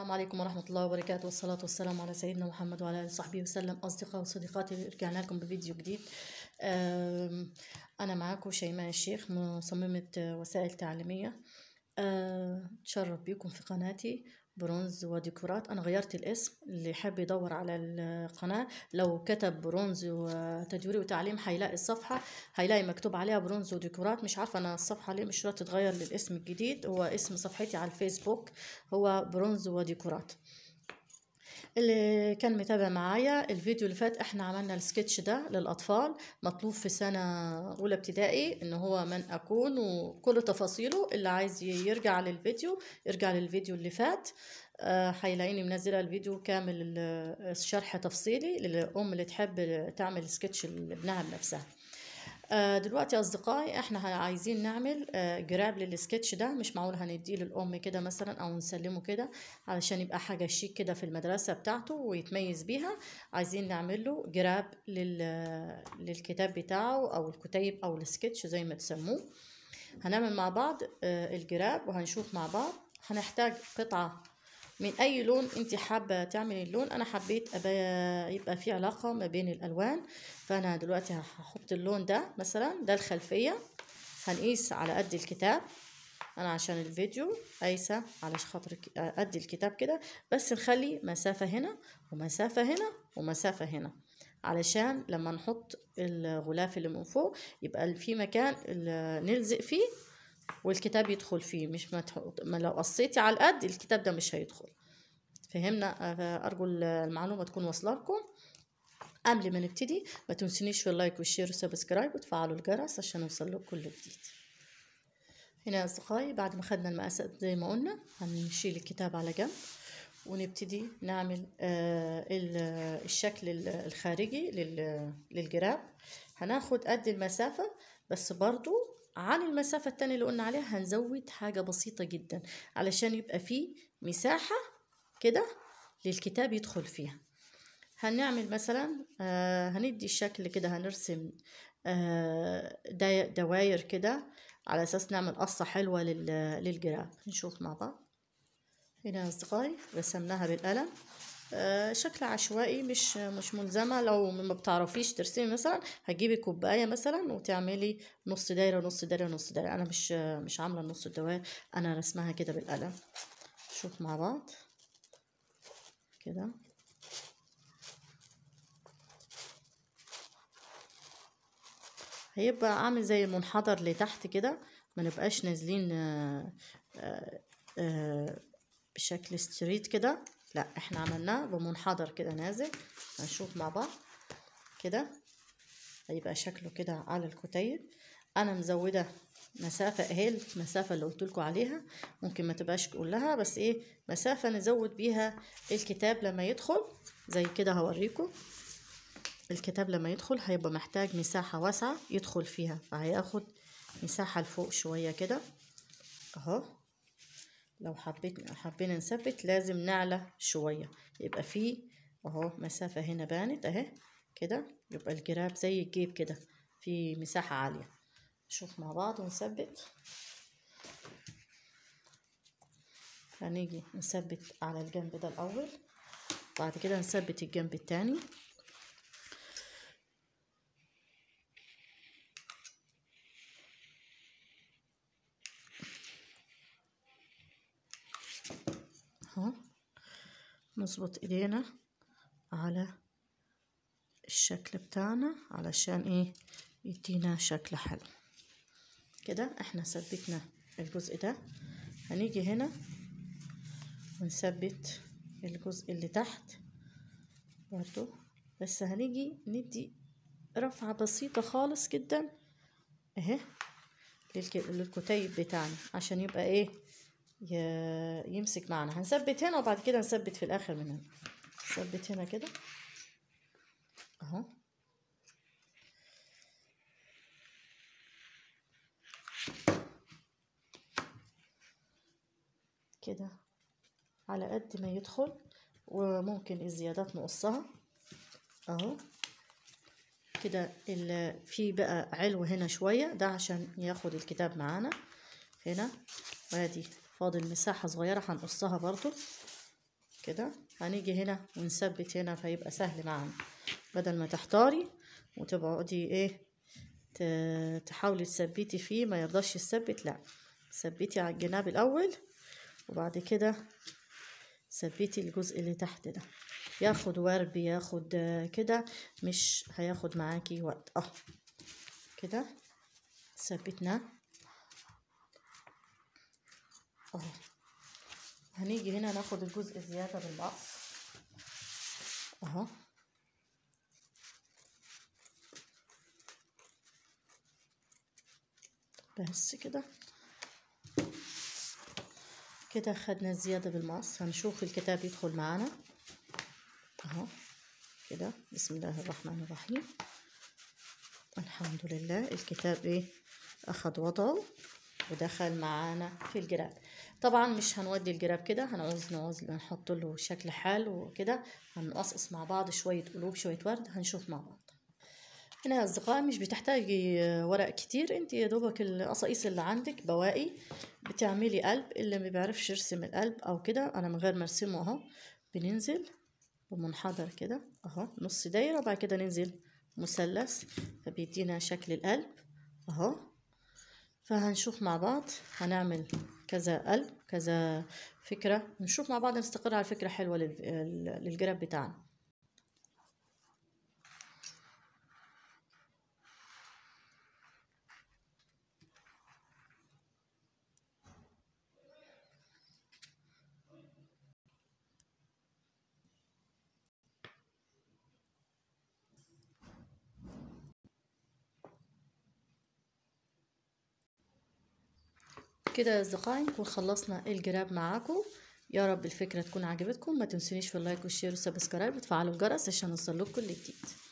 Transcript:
السلام عليكم ورحمة الله وبركاته والصلاة والسلام على سيدنا محمد وعلى آله وصحبه وسلم أصدقاء وصديقاتي رجعنا لكم بفيديو جديد أنا معاكم شيماء الشيخ مصممة وسائل تعليمية أتشرف آه، بيكم في قناتي برونز وديكورات انا غيرت الاسم اللي حاب يدور على القناه لو كتب برونز وتدويري وتعليم هيلاقي الصفحه هيلاقي مكتوب عليها برونز وديكورات مش عارفه انا الصفحه ليه مش تتغير للاسم الجديد هو اسم صفحتي على الفيسبوك هو برونز وديكورات اللي كان متابع معايا الفيديو اللي فات احنا عملنا السكتش ده للاطفال مطلوب في سنه اولى ابتدائي ان هو من اكون وكل تفاصيله اللي عايز يرجع للفيديو يرجع للفيديو اللي فات آه، هيلاقيني منزله الفيديو كامل شرح تفصيلي للام اللي تحب تعمل سكتش لابنها بنفسها آه، دلوقتي يا اصدقائي احنا عايزين نعمل جراب آه، للسكتش ده مش معقول هنديه للام كده مثلا او نسلمه كده علشان يبقى حاجه شيك كده في المدرسه بتاعته ويتميز بيها عايزين نعمل له جراب لل... آه، للكتاب بتاعه او الكتيب او السكتش زي ما تسموه هنعمل مع بعض الجراب وهنشوف مع بعض هنحتاج قطعه من اي لون انت حابه تعملي اللون انا حبيت يبقى في علاقه ما بين الالوان فانا دلوقتي هحط اللون ده مثلا ده الخلفيه هنقيس على قد الكتاب انا عشان الفيديو قايسه على خاطر قد الكتاب كده بس نخلي مسافه هنا ومسافه هنا ومسافه هنا علشان لما نحط الغلاف اللي من فوق يبقى في مكان نلزق فيه والكتاب يدخل فيه مش ما, ما لو قصيتي على القد الكتاب ده مش هيدخل فهمنا ارجو المعلومه تكون واصله لكم قبل ما نبتدي ما تنسونيش في اللايك والشير والسبسكرايب وتفعلوا الجرس عشان يوصل لكم كل جديد هنا يا اصدقائي بعد ما خدنا المقاسات زي ما قلنا هنشيل الكتاب على جنب ونبتدي نعمل آه، الشكل الخارجي للجراب هناخد قد المسافة بس برضو عن المسافة التانية اللي قلنا عليها هنزود حاجة بسيطة جدا علشان يبقى فيه مساحة كده للكتاب يدخل فيها هنعمل مثلا آه هندي الشكل كده هنرسم آه دواير كده على أساس نعمل قصة حلوة للجراب نشوف مع بعض هنا يا أصدقائي رسمناها بالقلم آه، شكل عشوائي مش مش ملزمه لو ما بتعرفيش ترسمي مثلا هتجيبي كوبايه مثلا وتعملي نص دايره نص دايره نص دايره انا مش مش عامله نص دوائر انا رسمها كده بالقلم شوف مع بعض كده هيبقى عامل زي المنحدر لتحت كده ما نبقاش نازلين آه، آه، بشكل ستريت كده لا احنا عملناه بمنحدر كده نازل هنشوف مع بعض كده هيبقى شكله كده على الكتيب انا مزوده مسافه اهي المسافه اللي قلت لكم عليها ممكن ما تبقاش كلها بس ايه مسافه نزود بيها الكتاب لما يدخل زي كده هوريكم الكتاب لما يدخل هيبقى محتاج مساحه واسعه يدخل فيها فهياخد مساحه لفوق شويه كده اهو لو حبيت حبينا نثبت لازم نعلى شوية يبقى في اهو مسافة هنا بانت اهي كده يبقى الجراب زي الجيب كده في مساحة عالية نشوف مع بعض ونثبت هنيجي نثبت على الجنب ده الأول بعد كده نثبت الجنب التاني نظبط ايدينا على الشكل بتاعنا علشان ايه يدينا شكل حلو كده احنا ثبتنا الجزء ده هنيجي هنا ونثبت الجزء اللي تحت برضو بس هنيجي ندي رفعة بسيطة خالص جدا اهي للكتيب بتاعنا عشان يبقى ايه يمسك معنا هنثبت هنا وبعد كده نثبت في الاخر من هنا نثبت هنا كده اهو كده على قد ما يدخل وممكن الزيادات نقصها اهو كده في بقى علو هنا شوية ده عشان ياخد الكتاب معانا هنا وادي فاضل مساحة صغيرة هنقصها برضو كده هنيجي هنا ونثبت هنا فيبقى سهل معانا بدل ما تحتاري وتقعدي ايه تحاولي تثبتي فيه ما يرضاش يثبت لا ثبتي على الجناب الاول وبعد كده ثبتي الجزء اللي تحت ده ياخد ورب ياخد كده مش هياخد معاكي وقت اه كده ثبتناه اهو هنيجي هنا ناخد الجزء الزيادة بالمقص اهو بس كده كده خدنا الزيادة بالمقص هنشوف الكتاب يدخل معانا اهو كده بسم الله الرحمن الرحيم الحمد لله الكتاب ايه اخد وضعه ودخل معانا في الجراب طبعا مش هنودي الجراب كده هنعوز نعوز نحط له شكل حال وكده هنقصقص مع بعض شوية قلوب شوية ورد هنشوف مع بعض هنا يا اصدقائي مش بتحتاجي ورق كتير انت يا دوبك القصايص اللي عندك بواقي بتعملي قلب اللي ما بيعرفش يرسم القلب أو كده أنا من غير ما أرسمه أهو بننزل بمنحدر كده أهو نص دايرة وبعد كده ننزل مثلث فبيدينا شكل القلب أهو فهنشوف مع بعض هنعمل كذا قلب كذا فكرة نشوف مع بعض نستقر على فكرة حلوة للجراب بتاعنا كده يا اصدقائي نكون خلصنا الجراب معاكم يا رب الفكره تكون عجبتكم ما تنسونيش في اللايك والشير والسبسكرايب وتفعلوا الجرس عشان يوصل لكم كل جديد